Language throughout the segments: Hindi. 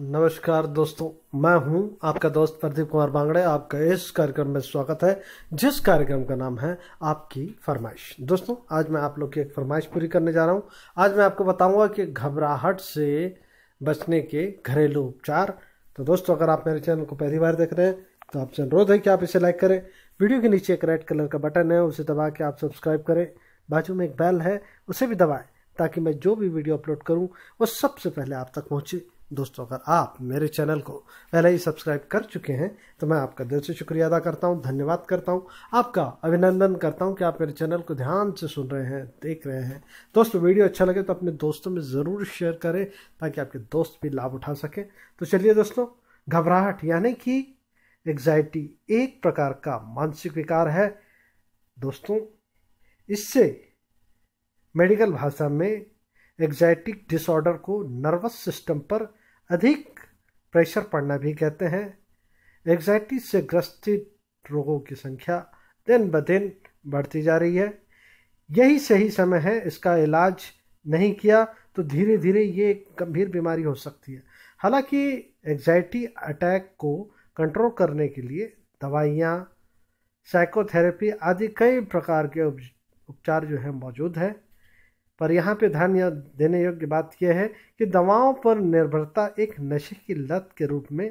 नमस्कार दोस्तों मैं हूं आपका दोस्त प्रदीप कुमार बांगड़े आपका इस कार्यक्रम में स्वागत है जिस कार्यक्रम का नाम है आपकी फरमाइश दोस्तों आज मैं आप लोग की एक फरमाइश पूरी करने जा रहा हूं आज मैं आपको बताऊंगा कि घबराहट से बचने के घरेलू उपचार तो दोस्तों अगर आप मेरे चैनल को पहली बार देख रहे हैं तो आपसे अनुरोध है कि आप इसे लाइक करें वीडियो के नीचे एक रेड कलर का बटन है उसे दबा के आप सब्सक्राइब करें बाजू में एक बैल है उसे भी दबाएँ ताकि मैं जो भी वीडियो अपलोड करूँ वो सबसे पहले आप तक पहुँचे दोस्तों अगर आप मेरे चैनल को पहले ही सब्सक्राइब कर चुके हैं तो मैं आपका दिल से शुक्रिया अदा करता हूं धन्यवाद करता हूं आपका अभिनंदन करता हूं कि आप मेरे चैनल को ध्यान से सुन रहे हैं देख रहे हैं दोस्तों वीडियो अच्छा लगे तो अपने दोस्तों में ज़रूर शेयर करें ताकि आपके दोस्त भी लाभ उठा सकें तो चलिए दोस्तों घबराहट यानी कि एग्जाइटी एक प्रकार का मानसिक विकार है दोस्तों इससे मेडिकल भाषा में एग्जाइटिक डिसऑर्डर को नर्वस सिस्टम पर अधिक प्रेशर पड़ना भी कहते हैं एग्जाइटी से ग्रस्त रोगों की संख्या दिन ब दिन बढ़ती जा रही है यही सही समय है इसका इलाज नहीं किया तो धीरे धीरे ये एक गंभीर बीमारी हो सकती है हालांकि एग्जाइटी अटैक को कंट्रोल करने के लिए दवाइयाँ साइकोथेरेपी आदि कई प्रकार के उपचार जो है मौजूद हैं पर यहाँ पे ध्यान देने योग्य बात यह है कि दवाओं पर निर्भरता एक नशे की लत के रूप में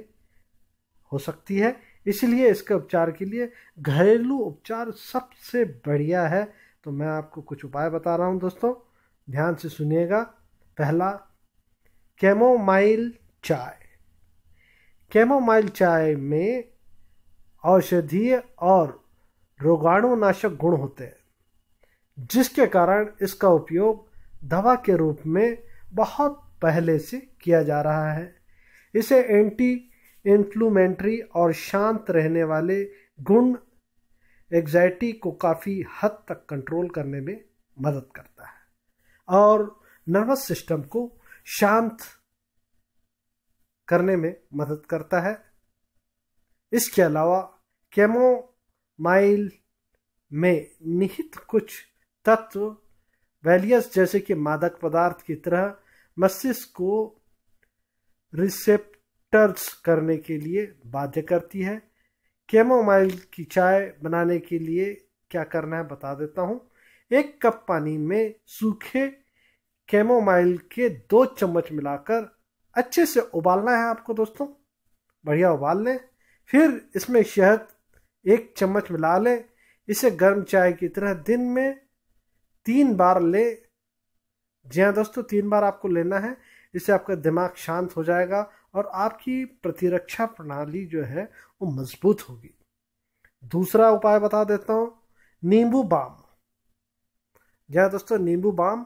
हो सकती है इसलिए इसके उपचार के लिए घरेलू उपचार सबसे बढ़िया है तो मैं आपको कुछ उपाय बता रहा हूँ दोस्तों ध्यान से सुनिएगा पहला कैमोमाइल चाय कैमोमाइल चाय में औषधीय और रोगाणुनाशक गुण होते हैं जिसके कारण इसका उपयोग दवा के रूप में बहुत पहले से किया जा रहा है इसे एंटी इन्फ्लूमेंट्री और शांत रहने वाले गुण एग्जाइटी को काफ़ी हद तक कंट्रोल करने में मदद करता है और नर्वस सिस्टम को शांत करने में मदद करता है इसके अलावा केमोमाइल में निहित कुछ तत्व वैलियस जैसे कि मादक पदार्थ की तरह मस्तिष्क को रिसेप्टर्स करने के लिए बाध्य करती है केमोमाइल की चाय बनाने के लिए क्या करना है बता देता हूँ एक कप पानी में सूखे केमोमाइल के दो चम्मच मिलाकर अच्छे से उबालना है आपको दोस्तों बढ़िया उबाल लें फिर इसमें शहद एक चम्मच मिला लें इसे गर्म चाय की तरह दिन में तीन बार ले जी हाँ दोस्तों तीन बार आपको लेना है इससे आपका दिमाग शांत हो जाएगा और आपकी प्रतिरक्षा प्रणाली जो है वो मजबूत होगी दूसरा उपाय बता देता हूँ नींबू बाम जी हाँ दोस्तों नींबू बाम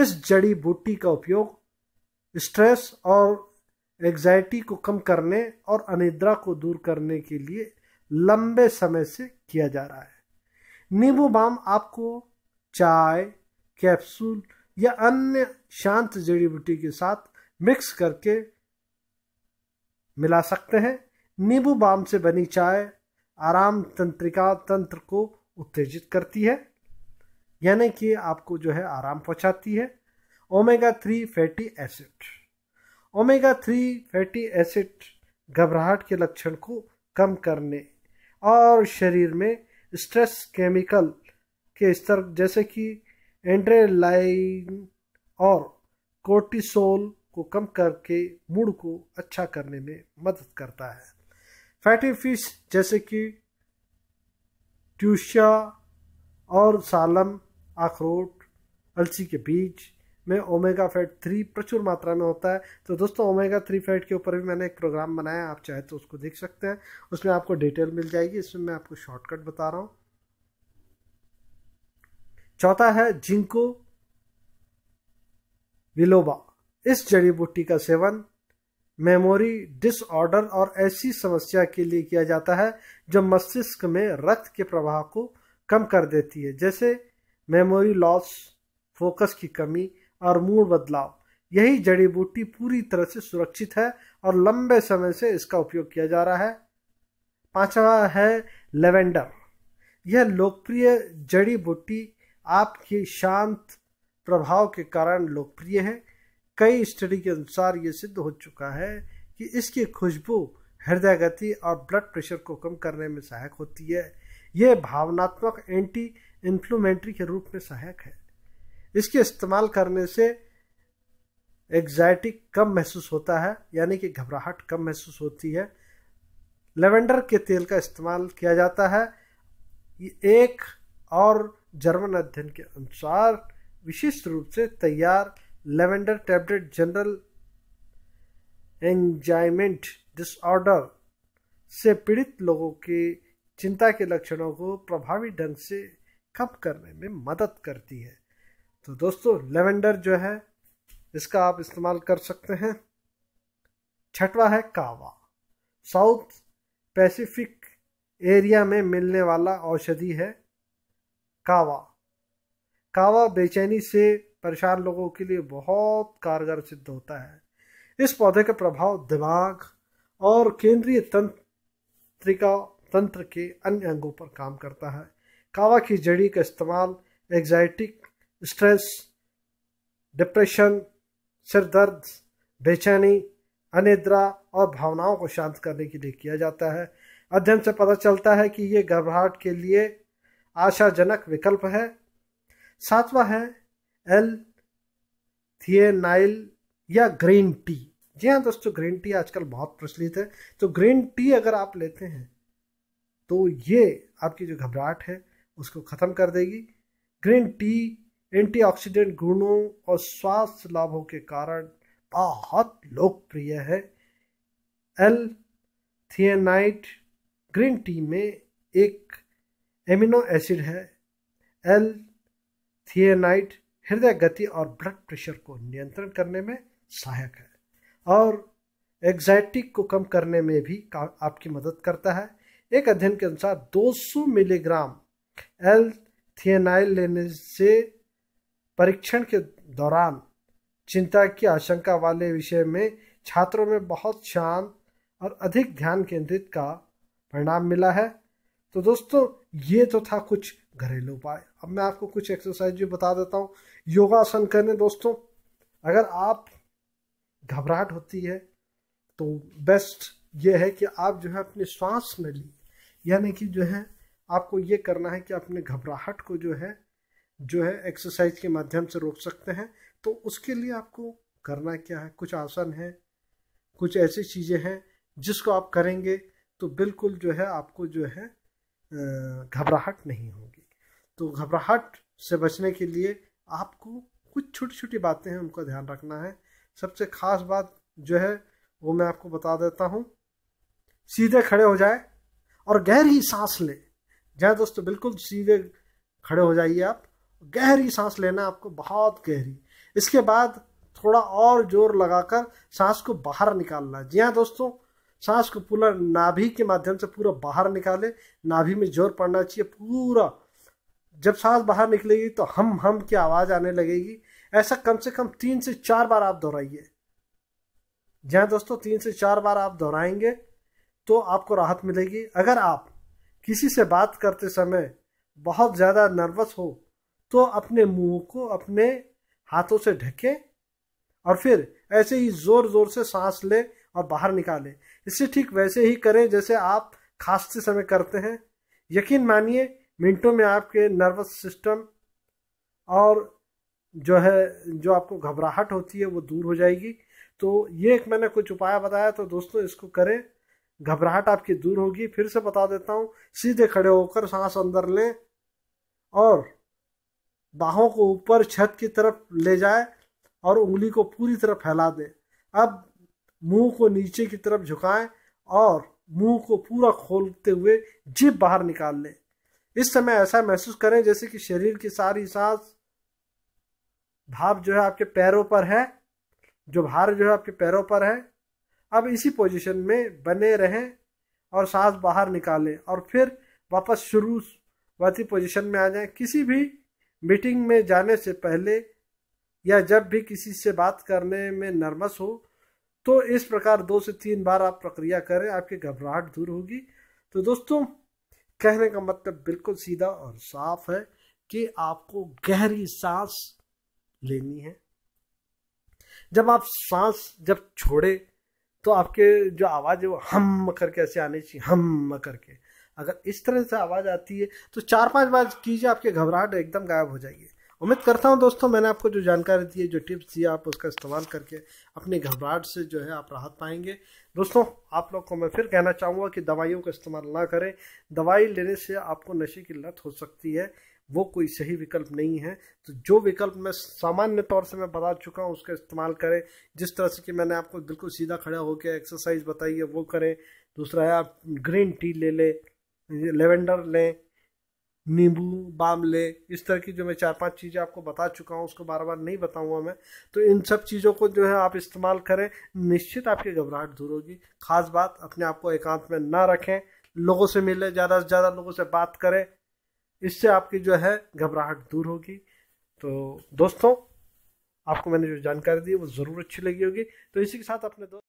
इस जड़ी बूटी का उपयोग स्ट्रेस और एग्जाइटी को कम करने और अनिद्रा को दूर करने के लिए लंबे समय से किया जा रहा है नींबू बाम आपको चाय कैप्सूल या अन्य शांत जड़ी बूटी के साथ मिक्स करके मिला सकते हैं नींबू बाम से बनी चाय आराम तंत्रिका तंत्र को उत्तेजित करती है यानी कि आपको जो है आराम पहुंचाती है omega three fatty acid omega three fatty acid घबराहट के लक्षण को कम करने और शरीर में स्ट्रेस केमिकल के स्तर जैसे कि एंड्रेलाइन और कोर्टिसोल को कम करके मूड को अच्छा करने में मदद करता है फैटी फिश जैसे कि ट्यूशा और सालम अखरोट अलसी के बीज में ओमेगा फैट थ्री प्रचुर मात्रा में होता है तो दोस्तों ओमेगा थ्री फैट के ऊपर भी मैंने एक प्रोग्राम बनाया आप चाहे तो उसको देख सकते हैं उसमें आपको डिटेल मिल जाएगी इसमें मैं आपको शॉर्टकट बता रहा हूँ चौथा है जिंको विलोबा इस जड़ी बूटी का सेवन मेमोरी डिसऑर्डर और ऐसी समस्या के लिए किया जाता है जो मस्तिष्क में रक्त के प्रवाह को कम कर देती है जैसे मेमोरी लॉस फोकस की कमी और मूड बदलाव यही जड़ी बूटी पूरी तरह से सुरक्षित है और लंबे समय से इसका उपयोग किया जा रहा है पांचवा है लेवेंडर यह लोकप्रिय जड़ी बूटी आपके शांत प्रभाव के कारण लोकप्रिय है कई स्टडी के अनुसार ये सिद्ध हो चुका है कि इसकी खुशबू हृदय गति और ब्लड प्रेशर को कम करने में सहायक होती है यह भावनात्मक एंटी इन्फ्लोमेंट्री के रूप में सहायक है इसके इस्तेमाल करने से एग्जाइटी कम महसूस होता है यानी कि घबराहट कम महसूस होती है लेवेंडर के तेल का इस्तेमाल किया जाता है ये एक और जर्मन अध्ययन के अनुसार विशिष्ट रूप से तैयार lavender tablet general anxiety disorder से पीड़ित लोगों के चिंता के लक्षणों को प्रभावी ढंग से कम करने में मदद करती है तो दोस्तों लेवेंडर जो है इसका आप इस्तेमाल कर सकते हैं छठवा है कावा साउथ पैसिफिक एरिया में मिलने वाला औषधि है कावा कावा बेचैनी से परेशान लोगों के लिए बहुत कारगर सिद्ध होता है इस पौधे का प्रभाव दिमाग और केंद्रीय तंत्रिका तंत्र के अन्य अंगों पर काम करता है कावा की जड़ी का इस्तेमाल एग्जाइटिक स्ट्रेस डिप्रेशन सिरदर्द बेचैनी अनिद्रा और भावनाओं को शांत करने के लिए किया जाता है अध्ययन से पता चलता है कि ये घबराहट के लिए आशाजनक विकल्प है सातवां है एल थिएनाइल या ग्रीन टी जी हाँ दोस्तों ग्रीन टी आजकल बहुत प्रचलित है तो ग्रीन टी अगर आप लेते हैं तो ये आपकी जो घबराहट है उसको ख़त्म कर देगी ग्रीन टी एंटीऑक्सीडेंट गुणों और स्वास्थ्य लाभों के कारण बहुत लोकप्रिय है एल थियनाइट ग्रीन टी में एक एमिनो एसिड है एल थियनाइट हृदय गति और ब्लड प्रेशर को नियंत्रण करने में सहायक है और एग्जाइटिक को कम करने में भी आपकी मदद करता है एक अध्ययन के अनुसार 200 मिलीग्राम एल थियनाइल लेने से परीक्षण के दौरान चिंता की आशंका वाले विषय में छात्रों में बहुत शांत और अधिक ध्यान केंद्रित का परिणाम मिला है तो दोस्तों ये तो था कुछ घरेलू उपाय अब मैं आपको कुछ एक्सरसाइज भी बता देता हूँ योगासन करने दोस्तों अगर आप घबराहट होती है तो बेस्ट ये है कि आप जो है अपने श्वास में ली यानी कि जो है आपको ये करना है कि अपने घबराहट को जो है जो है एक्सरसाइज के माध्यम से रोक सकते हैं तो उसके लिए आपको करना क्या है कुछ आसन है कुछ ऐसी चीज़ें हैं जिसको आप करेंगे तो बिल्कुल जो है आपको जो है घबराहट नहीं होगी तो घबराहट से बचने के लिए आपको कुछ छोटी छोटी बातें हैं उनका ध्यान रखना है सबसे खास बात जो है वो मैं आपको बता देता हूँ सीधे खड़े हो जाए और गहरी सांस लें जहाँ दोस्तों बिल्कुल सीधे खड़े हो जाइए आप गहरी सांस लेना आपको बहुत गहरी इसके बाद थोड़ा और जोर लगाकर सांस को बाहर निकालना जी हाँ दोस्तों सांस को पूरा नाभि के माध्यम से पूरा बाहर निकाले नाभि में जोर पड़ना चाहिए पूरा जब सांस बाहर निकलेगी तो हम हम की आवाज़ आने लगेगी ऐसा कम से कम तीन से चार बार आप दोहराइए जहाँ दोस्तों तीन से चार बार आप दोहराएंगे तो आपको राहत मिलेगी अगर आप किसी से बात करते समय बहुत ज़्यादा नर्वस हो तो अपने मुंह को अपने हाथों से ढकें और फिर ऐसे ही ज़ोर ज़ोर से सांस लें और बाहर निकालें इससे ठीक वैसे ही करें जैसे आप खांसते समय करते हैं यकीन मानिए मिनटों में आपके नर्वस सिस्टम और जो है जो आपको घबराहट होती है वो दूर हो जाएगी तो ये एक मैंने कुछ उपाय बताया तो दोस्तों इसको करें घबराहट आपकी दूर होगी फिर से बता देता हूँ सीधे खड़े होकर सांस अंदर लें और बाहों को ऊपर छत की तरफ ले जाए और उंगली को पूरी तरह फैला दें अब मुंह को नीचे की तरफ झुकाएं और मुंह को पूरा खोलते हुए जीभ बाहर निकाल लें इस समय ऐसा महसूस करें जैसे कि शरीर की सारी सांस भाव जो है आपके पैरों पर है जो भार जो है आपके पैरों पर है अब इसी पोजीशन में बने रहें और सांस बाहर निकालें और फिर वापस शुरू वाली पोजीशन में आ जाएं किसी भी मीटिंग में जाने से पहले या जब भी किसी से बात करने में नर्वस हो तो इस प्रकार दो से तीन बार आप प्रक्रिया करें आपकी घबराहट दूर होगी तो दोस्तों कहने का मतलब बिल्कुल सीधा और साफ है कि आपको गहरी सांस लेनी है जब आप सांस जब छोड़े तो आपके जो आवाज़ है वो हम करके ऐसे आनी चाहिए हम करके अगर इस तरह से आवाज़ आती है तो चार पांच बार कीजिए आपकी घबराहट एकदम गायब हो जाएगी उम्मीद करता हूँ दोस्तों मैंने आपको जो जानकारी दी है जो टिप्स दिए आप उसका इस्तेमाल करके अपनी घबराहट से जो है आप राहत पाएंगे दोस्तों आप लोग को मैं फिर कहना चाहूँगा कि दवाइयों का इस्तेमाल ना करें दवाई लेने से आपको नशे की लत हो सकती है वो कोई सही विकल्प नहीं है तो जो विकल्प मैं सामान्य तौर से मैं बता चुका हूँ उसका इस्तेमाल करें जिस तरह से कि मैंने आपको बिल्कुल सीधा खड़ा होकर एक्सरसाइज बताई है वो करें दूसरा है आप ग्रीन टी ले लें लेवेंडर लें नींबू बामले इस तरह की जो मैं चार पांच चीज़ें आपको बता चुका हूँ उसको बार बार नहीं बताऊँगा मैं तो इन सब चीज़ों को जो है आप इस्तेमाल करें निश्चित आपकी घबराहट दूर होगी खास बात अपने आप को एकांत में ना रखें लोगों से मिलें ज़्यादा से ज़्यादा लोगों से बात करें इससे आपकी जो है घबराहट दूर होगी तो दोस्तों आपको मैंने जो जानकारी दी वो ज़रूर अच्छी लगी होगी तो इसी के साथ अपने दोस्त